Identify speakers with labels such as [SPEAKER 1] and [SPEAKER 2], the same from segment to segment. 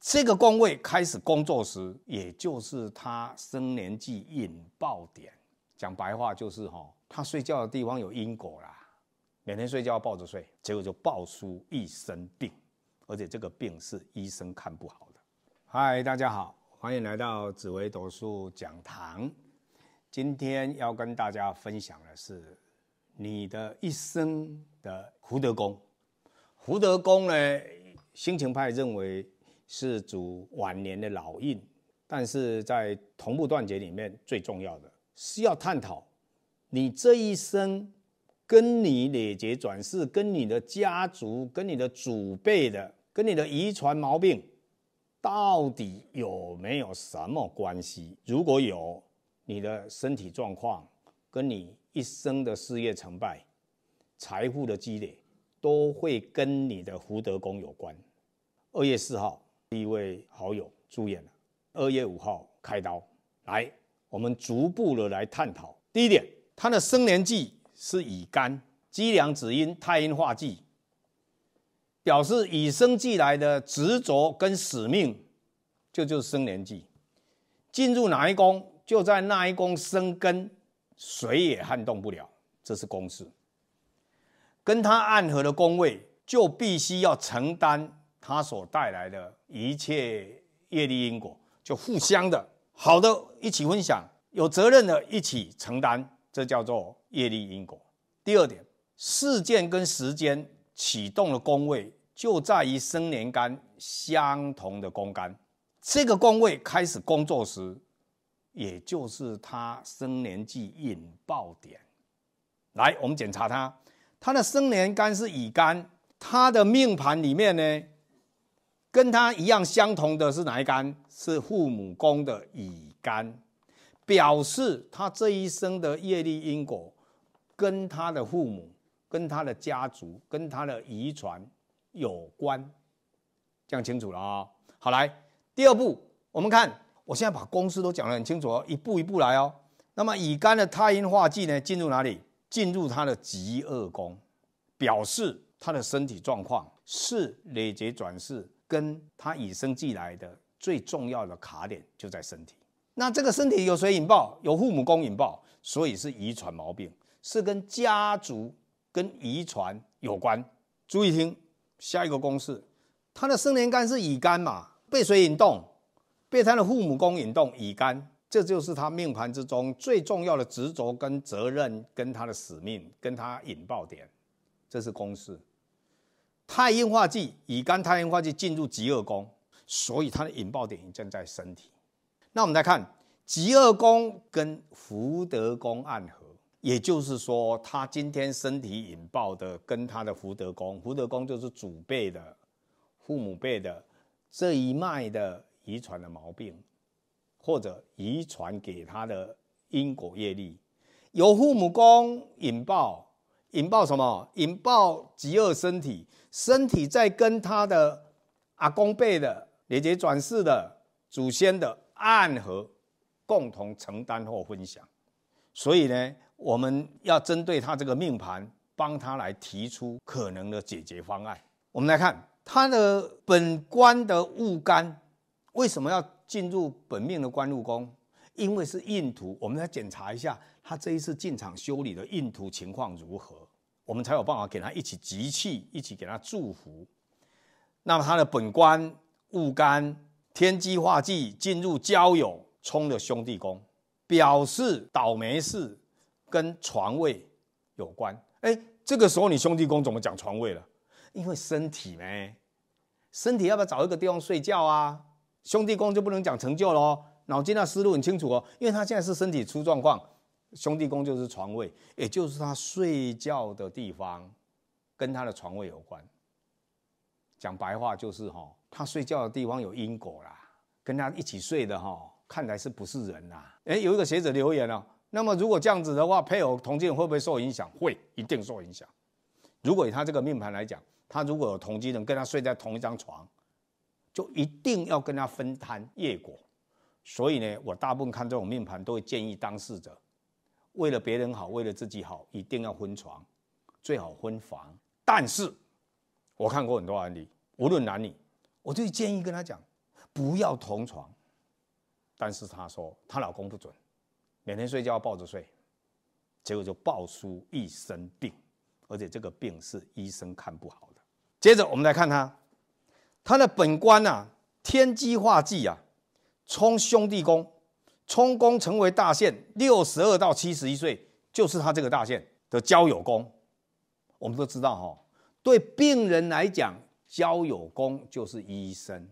[SPEAKER 1] 这个宫位开始工作时，也就是他生年纪引爆点。讲白话就是哈，他睡觉的地方有因果啦，每天睡觉抱着睡，结果就抱出一身病，而且这个病是医生看不好的。嗨，大家好，欢迎来到紫薇斗数讲堂。今天要跟大家分享的是你的一生的福德宫。福德宫呢，心情派认为是主晚年的老印，但是在同步断节里面最重要的是要探讨你这一生跟你累劫转世、跟你的家族、跟你的祖辈的、跟你的遗传毛病到底有没有什么关系？如果有。你的身体状况，跟你一生的事业成败、财富的积累，都会跟你的福德宫有关。二月四号，第一位好友住院了；二月五号，开刀。来，我们逐步的来探讨。第一点，他的生年忌是乙肝、积粮子阴、太阴化忌，表示与生俱来的执着跟使命，这就是生年忌。进入哪一宫？就在那一宫生根，谁也撼动不了，这是公式。跟他暗合的宫位，就必须要承担他所带来的一切业力因果，就互相的好的一起分享，有责任的一起承担，这叫做业力因果。第二点，事件跟时间启动的宫位，就在于生年干相同的宫干，这个宫位开始工作时。也就是他生年忌引爆点，来，我们检查它，它的生年干是乙干，它的命盘里面呢，跟它一样相同的是哪一干？是父母宫的乙干，表示他这一生的业力因果跟他的父母、跟他的家族、跟他的遗传有关，讲清楚了啊。好，来第二步，我们看。我现在把公式都讲得很清楚，哦，一步一步来哦。那么乙肝的太阴化忌呢，进入哪里？进入他的极恶宫，表示他的身体状况是累劫转世，跟他以生俱来的最重要的卡点就在身体。那这个身体有谁引爆？有父母宫引爆，所以是遗传毛病，是跟家族跟遗传有关。注意听，下一个公式，他的生年干是乙肝嘛？被谁引动？被他的父母宫引动乙肝，这就是他命盘之中最重要的执着跟责任，跟他的使命，跟他引爆点，这是公式。太阴化忌乙肝，太阴化忌进入极恶宫，所以他的引爆点正在身体。那我们来看极恶宫跟福德宫暗合，也就是说，他今天身体引爆的跟他的福德宫，福德宫就是祖辈的、父母辈的这一脉的。遗传的毛病，或者遗传给他的因果业力，由父母宫引爆，引爆什么？引爆极恶身体，身体在跟他的阿公辈的、姐姐转世的、祖先的暗合，共同承担或分享。所以呢，我们要针对他这个命盘，帮他来提出可能的解决方案。我们来看他的本官的戊干。为什么要进入本命的官禄宫？因为是印土，我们要检查一下他这一次进场修理的印土情况如何，我们才有办法给他一起集气，一起给他祝福。那么他的本官、戊干、天机化忌进入交友冲的兄弟宫，表示倒霉事跟床位有关。哎，这个时候你兄弟宫怎么讲床位了？因为身体呢，身体要不要找一个地方睡觉啊？兄弟宫就不能讲成就喽，脑筋的思路很清楚哦，因为他现在是身体出状况，兄弟宫就是床位，也就是他睡觉的地方，跟他的床位有关。讲白话就是哈，他睡觉的地方有因果啦，跟他一起睡的哈，看来是不是人呐？哎，有一个学者留言了，那么如果这样子的话，配偶同居人会不会受影响？会，一定受影响。如果以他这个命盘来讲，他如果有同居人跟他睡在同一张床。就一定要跟他分摊业果，所以呢，我大部分看这种命盘都会建议当事者，为了别人好，为了自己好，一定要分床，最好分房。但是，我看过很多案例，无论男女，我就建议跟他讲不要同床。但是她说她老公不准，每天睡觉抱着睡，结果就抱出一身病，而且这个病是医生看不好的。接着我们来看她他的本官呐，天机化忌啊，冲兄弟宫，冲宫成为大限，六十二到七十一岁就是他这个大限的交友宫。我们都知道哈，对病人来讲，交友宫就是医生，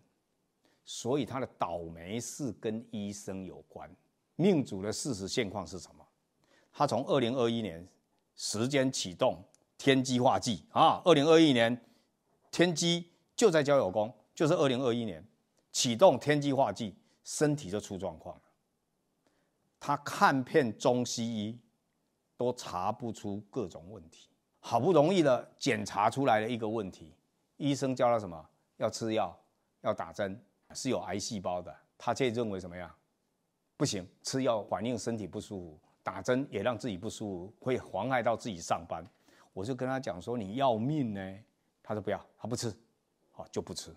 [SPEAKER 1] 所以他的倒霉是跟医生有关。命主的事实现况是什么？他从二零二一年时间启动天机化忌啊，二零二一年天机。就在交友宫，就是二零二一年启动天机化忌，身体就出状况了。他看遍中西医，都查不出各种问题。好不容易的检查出来了一个问题，医生叫他什么？要吃药，要打针，是有癌细胞的。他却认为什么呀？不行，吃药反应身体不舒服，打针也让自己不舒服，会妨碍到自己上班。我就跟他讲说：“你要命呢。”他说：“不要，他不吃。”好就不吃，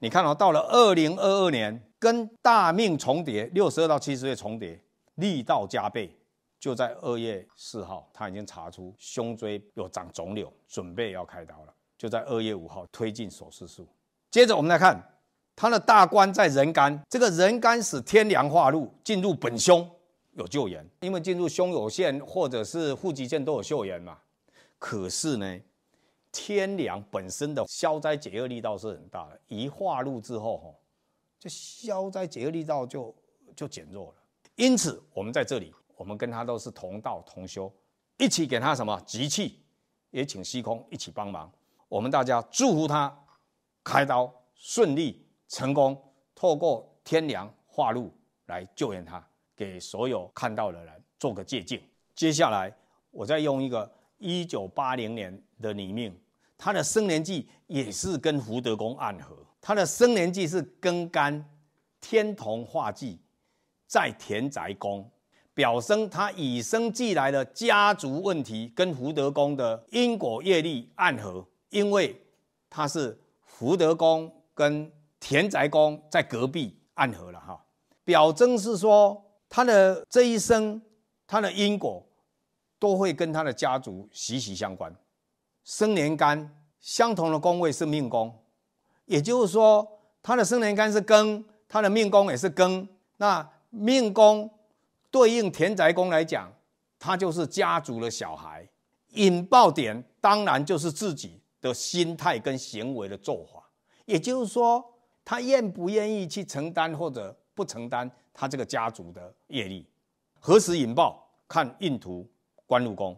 [SPEAKER 1] 你看到到了二零二二年跟大命重叠，六十二到七十岁重叠，力道加倍。就在二月四号，他已经查出胸椎有长肿瘤，准备要开刀了。就在二月五号推进手术。接着我们来看他的大关在人肝，这个人肝使天梁化禄，进入本胸有救援，因为进入胸有线或者是腹肌线都有救援嘛。可是呢？天良本身的消灾解厄力道是很大的，一化入之后，哈，这消灾解厄力道就就减弱了。因此，我们在这里，我们跟他都是同道同修，一起给他什么集气，也请虚空一起帮忙。我们大家祝福他开刀顺利成功，透过天良化入来救援他，给所有看到的人做个借鉴。接下来，我再用一个。一九八零年的里面，他的生年忌也是跟福德宫暗合。他的生年忌是庚干，天同化忌，在田宅宫，表征他与生俱来的家族问题跟福德宫的因果业力暗合。因为他是福德宫跟田宅宫在隔壁暗合了哈。表征是说他的这一生他的因果。都会跟他的家族息息相关。生年干相同的宫位是命宫，也就是说，他的生年干是庚，他的命宫也是庚。那命宫对应田宅宫来讲，他就是家族的小孩。引爆点当然就是自己的心态跟行为的做法，也就是说，他愿不愿意去承担或者不承担他这个家族的业力？何时引爆？看印图。官入宫，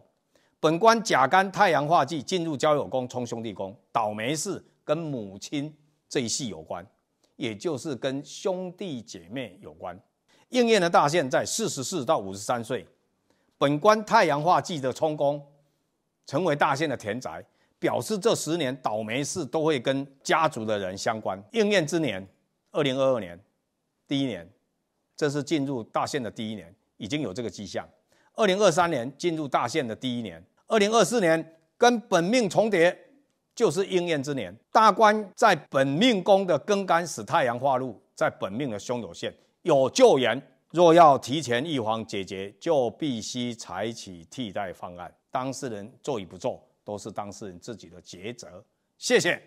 [SPEAKER 1] 本官甲干太阳化忌进入交友宫冲兄弟宫，倒霉事跟母亲这一系有关，也就是跟兄弟姐妹有关。应验的大限在四十四到五十三岁，本官太阳化忌的冲宫，成为大限的田宅，表示这十年倒霉事都会跟家族的人相关。应验之年二零二二年第一年，这是进入大限的第一年，已经有这个迹象。二零二三年进入大限的第一年，二零二四年跟本命重叠，就是应验之年。大关在本命宫的庚干使太阳化禄，在本命的凶有限，有救援。若要提前预防解决，就必须采取替代方案。当事人做与不做，都是当事人自己的抉择。谢谢。